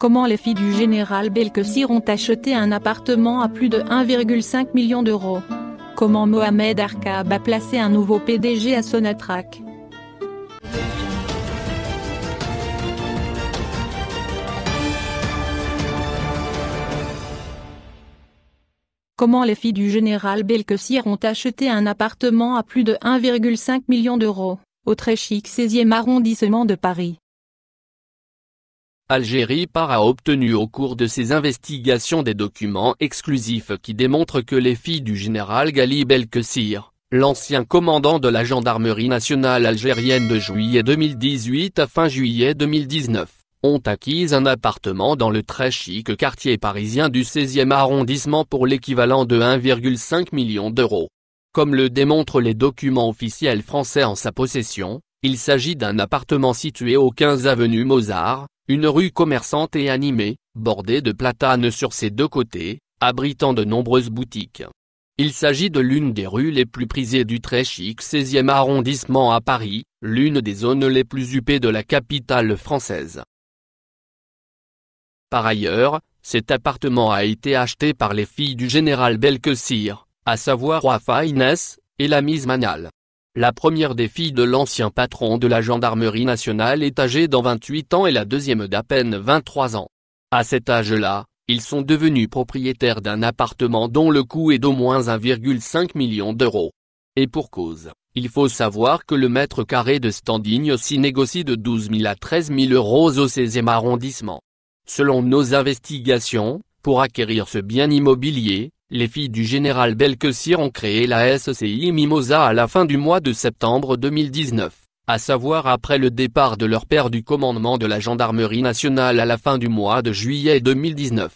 Comment les filles du général Belkessir ont acheté un appartement à plus de 1,5 million d'euros Comment Mohamed Arkab a placé un nouveau PDG à Sonatrach Comment les filles du général Belkessir ont acheté un appartement à plus de 1,5 million d'euros, au très chic 16e arrondissement de Paris Algérie par a obtenu au cours de ses investigations des documents exclusifs qui démontrent que les filles du général Gali Belkessir, l'ancien commandant de la gendarmerie nationale algérienne de juillet 2018 à fin juillet 2019, ont acquis un appartement dans le très chic quartier parisien du 16e arrondissement pour l'équivalent de 1,5 million d'euros. Comme le démontrent les documents officiels français en sa possession, il s'agit d'un appartement situé au 15 avenue Mozart, une rue commerçante et animée, bordée de platanes sur ses deux côtés, abritant de nombreuses boutiques. Il s'agit de l'une des rues les plus prisées du très chic 16e arrondissement à Paris, l'une des zones les plus huppées de la capitale française. Par ailleurs, cet appartement a été acheté par les filles du général Belkessir, à savoir Rafa Inès, et la mise manale. La première des filles de l'ancien patron de la gendarmerie nationale est âgée d'en 28 ans et la deuxième d'à peine 23 ans. À cet âge-là, ils sont devenus propriétaires d'un appartement dont le coût est d'au moins 1,5 million d'euros. Et pour cause, il faut savoir que le mètre carré de standing s'y négocie de 12 000 à 13 000 euros au 16e arrondissement. Selon nos investigations, pour acquérir ce bien immobilier, les filles du général Belkessir ont créé la SCI Mimosa à la fin du mois de septembre 2019, à savoir après le départ de leur père du commandement de la gendarmerie nationale à la fin du mois de juillet 2019.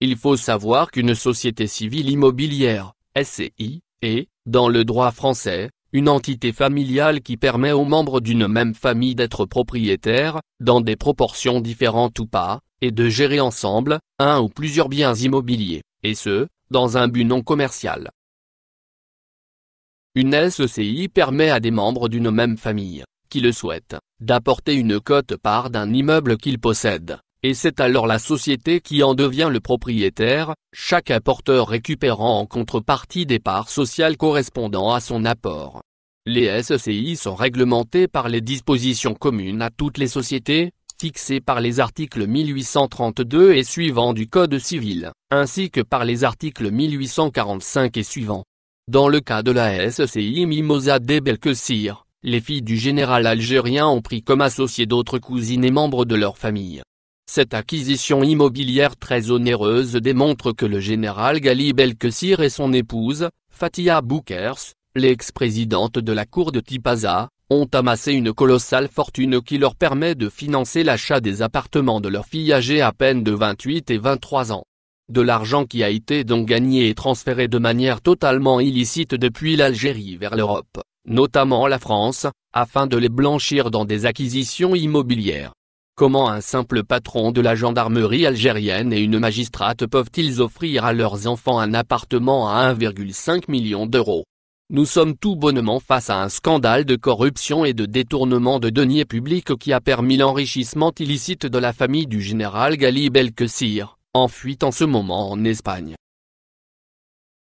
Il faut savoir qu'une société civile immobilière, SCI, est, dans le droit français, une entité familiale qui permet aux membres d'une même famille d'être propriétaires, dans des proportions différentes ou pas, et de gérer ensemble, un ou plusieurs biens immobiliers, et ce, dans un but non commercial. Une SCI permet à des membres d'une même famille, qui le souhaitent, d'apporter une cote-part d'un immeuble qu'ils possèdent, et c'est alors la société qui en devient le propriétaire, chaque apporteur récupérant en contrepartie des parts sociales correspondant à son apport. Les SCI sont réglementées par les dispositions communes à toutes les sociétés, fixé par les articles 1832 et suivants du Code civil, ainsi que par les articles 1845 et suivants. Dans le cas de la SCI Mimosa des Belkessir, les filles du général algérien ont pris comme associés d'autres cousines et membres de leur famille. Cette acquisition immobilière très onéreuse démontre que le général Gali Belkessir et son épouse, Fatia Boukers, l'ex-présidente de la cour de Tipaza, ont amassé une colossale fortune qui leur permet de financer l'achat des appartements de leurs filles âgées à peine de 28 et 23 ans. De l'argent qui a été donc gagné et transféré de manière totalement illicite depuis l'Algérie vers l'Europe, notamment la France, afin de les blanchir dans des acquisitions immobilières. Comment un simple patron de la gendarmerie algérienne et une magistrate peuvent-ils offrir à leurs enfants un appartement à 1,5 million d'euros nous sommes tout bonnement face à un scandale de corruption et de détournement de deniers publics qui a permis l'enrichissement illicite de la famille du général Gali Belkessir, en fuite en ce moment en Espagne.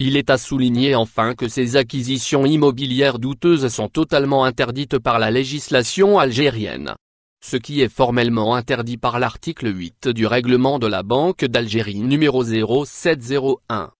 Il est à souligner enfin que ces acquisitions immobilières douteuses sont totalement interdites par la législation algérienne. Ce qui est formellement interdit par l'article 8 du règlement de la Banque d'Algérie numéro 0701.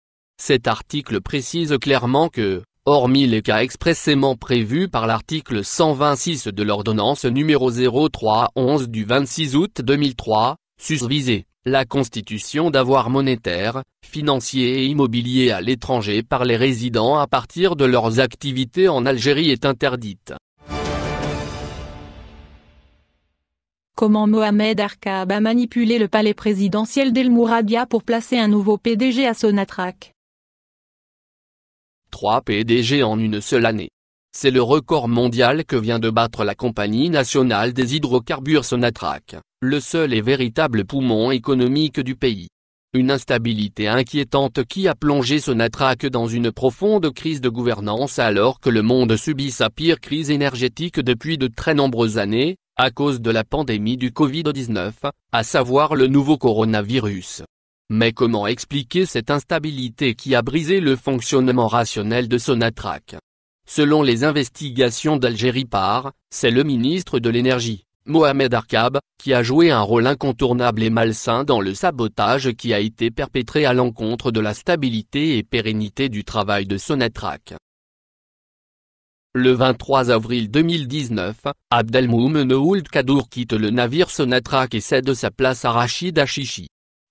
Cet article précise clairement que, hormis les cas expressément prévus par l'article 126 de l'ordonnance numéro 0311 du 26 août 2003, susvisée, la constitution d'avoir monétaire, financier et immobilier à l'étranger par les résidents à partir de leurs activités en Algérie est interdite. Comment Mohamed Arkab a manipulé le palais présidentiel d'El Mouradia pour placer un nouveau PDG à Sonatrach 3 PDG en une seule année. C'est le record mondial que vient de battre la compagnie nationale des hydrocarbures Sonatrach, le seul et véritable poumon économique du pays. Une instabilité inquiétante qui a plongé Sonatrach dans une profonde crise de gouvernance alors que le monde subit sa pire crise énergétique depuis de très nombreuses années, à cause de la pandémie du Covid-19, à savoir le nouveau coronavirus. Mais comment expliquer cette instabilité qui a brisé le fonctionnement rationnel de Sonatrach Selon les investigations d'Algérie par, c'est le ministre de l'Énergie, Mohamed Arkab, qui a joué un rôle incontournable et malsain dans le sabotage qui a été perpétré à l'encontre de la stabilité et pérennité du travail de Sonatrach. Le 23 avril 2019, Abdelmoum Ould Kadour quitte le navire Sonatrach et cède sa place à Rachid Achichi.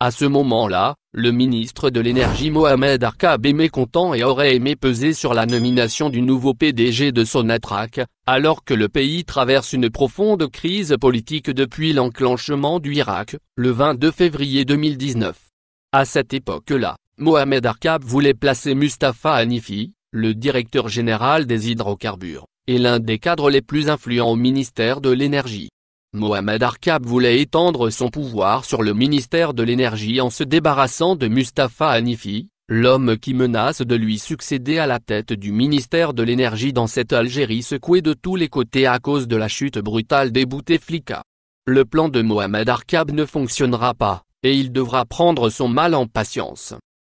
À ce moment-là, le ministre de l'Énergie Mohamed Arkab est mécontent et aurait aimé peser sur la nomination du nouveau PDG de Sonatrach, alors que le pays traverse une profonde crise politique depuis l'enclenchement du Irak, le 22 février 2019. À cette époque-là, Mohamed Arkab voulait placer Mustafa Hanifi, le directeur général des hydrocarbures, et l'un des cadres les plus influents au ministère de l'Énergie. Mohamed Arkab voulait étendre son pouvoir sur le ministère de l'énergie en se débarrassant de Mustafa Hanifi, l'homme qui menace de lui succéder à la tête du ministère de l'énergie dans cette Algérie secouée de tous les côtés à cause de la chute brutale des Bouteflika. Le plan de Mohamed Arkab ne fonctionnera pas, et il devra prendre son mal en patience.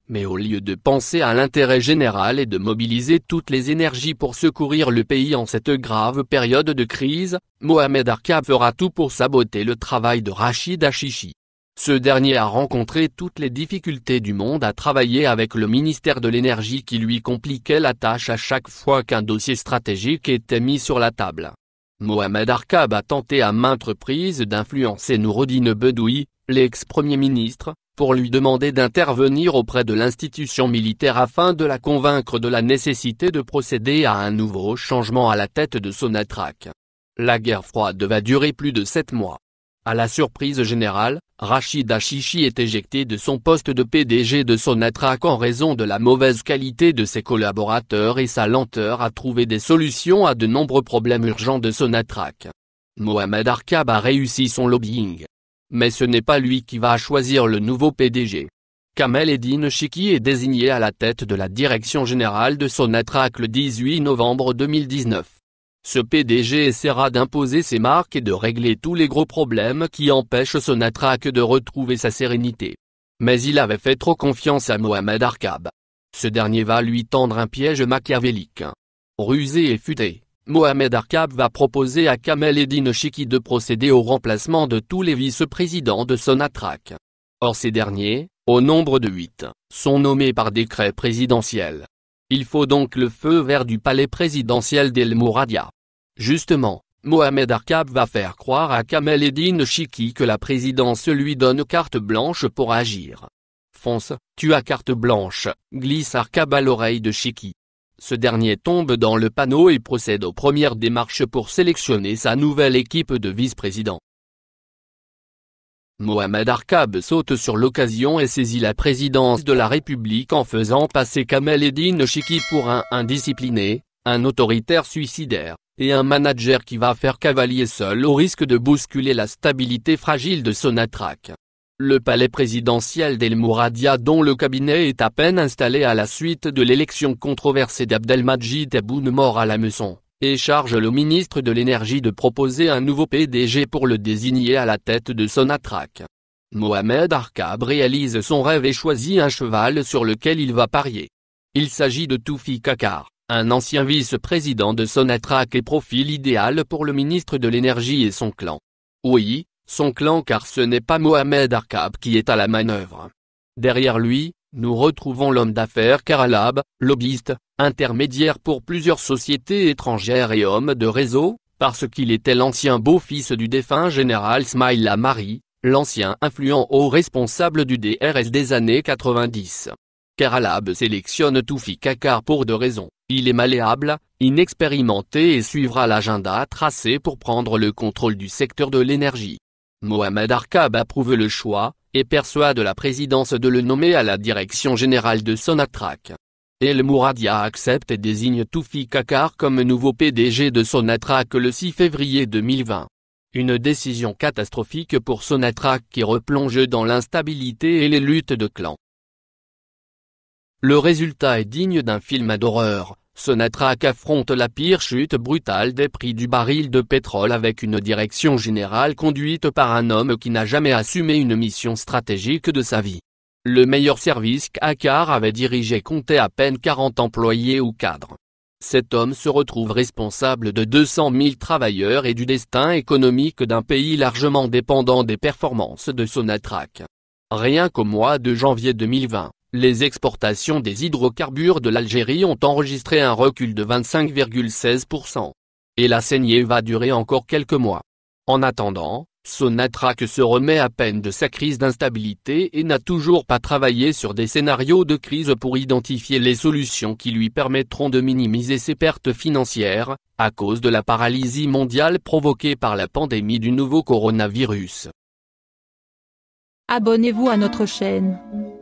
Mais au lieu de penser à l'intérêt général et de mobiliser toutes les énergies pour secourir le pays en cette grave période de crise, Mohamed Arkab fera tout pour saboter le travail de Rachid Achichi. Ce dernier a rencontré toutes les difficultés du monde à travailler avec le ministère de l'énergie qui lui compliquait la tâche à chaque fois qu'un dossier stratégique était mis sur la table. Mohamed Arkab a tenté à maintes reprises d'influencer Nourodine Bedoui, l'ex-premier ministre, pour lui demander d'intervenir auprès de l'institution militaire afin de la convaincre de la nécessité de procéder à un nouveau changement à la tête de Sonatrach. La guerre froide va durer plus de sept mois. À la surprise générale, Rachid Achichi est éjecté de son poste de PDG de Sonatrach en raison de la mauvaise qualité de ses collaborateurs et sa lenteur à trouver des solutions à de nombreux problèmes urgents de Sonatrach. Mohamed Arkab a réussi son lobbying. Mais ce n'est pas lui qui va choisir le nouveau PDG. Kamel Edine Chiki est désigné à la tête de la direction générale de Sonatrach le 18 novembre 2019. Ce PDG essaiera d'imposer ses marques et de régler tous les gros problèmes qui empêchent Sonatrach de retrouver sa sérénité. Mais il avait fait trop confiance à Mohamed Arkab. Ce dernier va lui tendre un piège machiavélique. Rusé et futé. Mohamed Arkab va proposer à Kamel Eddine Chiki de procéder au remplacement de tous les vice-présidents de Sonatrach. Or ces derniers, au nombre de huit, sont nommés par décret présidentiel. Il faut donc le feu vert du palais présidentiel d'El Mouradia. Justement, Mohamed Arkab va faire croire à Kamel Eddine Chiki que la présidence lui donne carte blanche pour agir. Fonce, tu as carte blanche, glisse Arkab à l'oreille de Chiki. Ce dernier tombe dans le panneau et procède aux premières démarches pour sélectionner sa nouvelle équipe de vice-présidents. Mohamed Arkab saute sur l'occasion et saisit la présidence de la République en faisant passer Kamel Eddin Chiki pour un indiscipliné, un autoritaire suicidaire, et un manager qui va faire cavalier seul au risque de bousculer la stabilité fragile de son le palais présidentiel d'El Mouradia dont le cabinet est à peine installé à la suite de l'élection controversée d'Abdelmajid Aboune mort à la meçon, et charge le ministre de l'énergie de proposer un nouveau PDG pour le désigner à la tête de Sonatrach. Mohamed Arkab réalise son rêve et choisit un cheval sur lequel il va parier. Il s'agit de Toufi Kakar, un ancien vice-président de Sonatrach et profil idéal pour le ministre de l'énergie et son clan. Oui, son clan car ce n'est pas Mohamed Arkab qui est à la manœuvre. Derrière lui, nous retrouvons l'homme d'affaires Karalab, lobbyiste, intermédiaire pour plusieurs sociétés étrangères et homme de réseau, parce qu'il était l'ancien beau-fils du défunt général Smaila Mari, l'ancien influent haut responsable du DRS des années 90. Karalab sélectionne Toufi Kakar pour deux raisons, il est malléable, inexpérimenté et suivra l'agenda tracé pour prendre le contrôle du secteur de l'énergie. Mohamed Arkab approuve le choix, et persuade la présidence de le nommer à la direction générale de Sonatrach. El Mouradia accepte et désigne Toufi Kakar comme nouveau PDG de Sonatrach le 6 février 2020. Une décision catastrophique pour Sonatrach qui replonge dans l'instabilité et les luttes de clans. Le résultat est digne d'un film d'horreur, Sonatrach affronte la pire chute brutale des prix du baril de pétrole avec une direction générale conduite par un homme qui n'a jamais assumé une mission stratégique de sa vie. Le meilleur service qu'Akar avait dirigé comptait à peine 40 employés ou cadres. Cet homme se retrouve responsable de 200 000 travailleurs et du destin économique d'un pays largement dépendant des performances de Sonatrach. Rien qu'au mois de janvier 2020, les exportations des hydrocarbures de l'Algérie ont enregistré un recul de 25,16%. Et la saignée va durer encore quelques mois. En attendant, Sonatrach se remet à peine de sa crise d'instabilité et n'a toujours pas travaillé sur des scénarios de crise pour identifier les solutions qui lui permettront de minimiser ses pertes financières, à cause de la paralysie mondiale provoquée par la pandémie du nouveau coronavirus. Abonnez-vous à notre chaîne.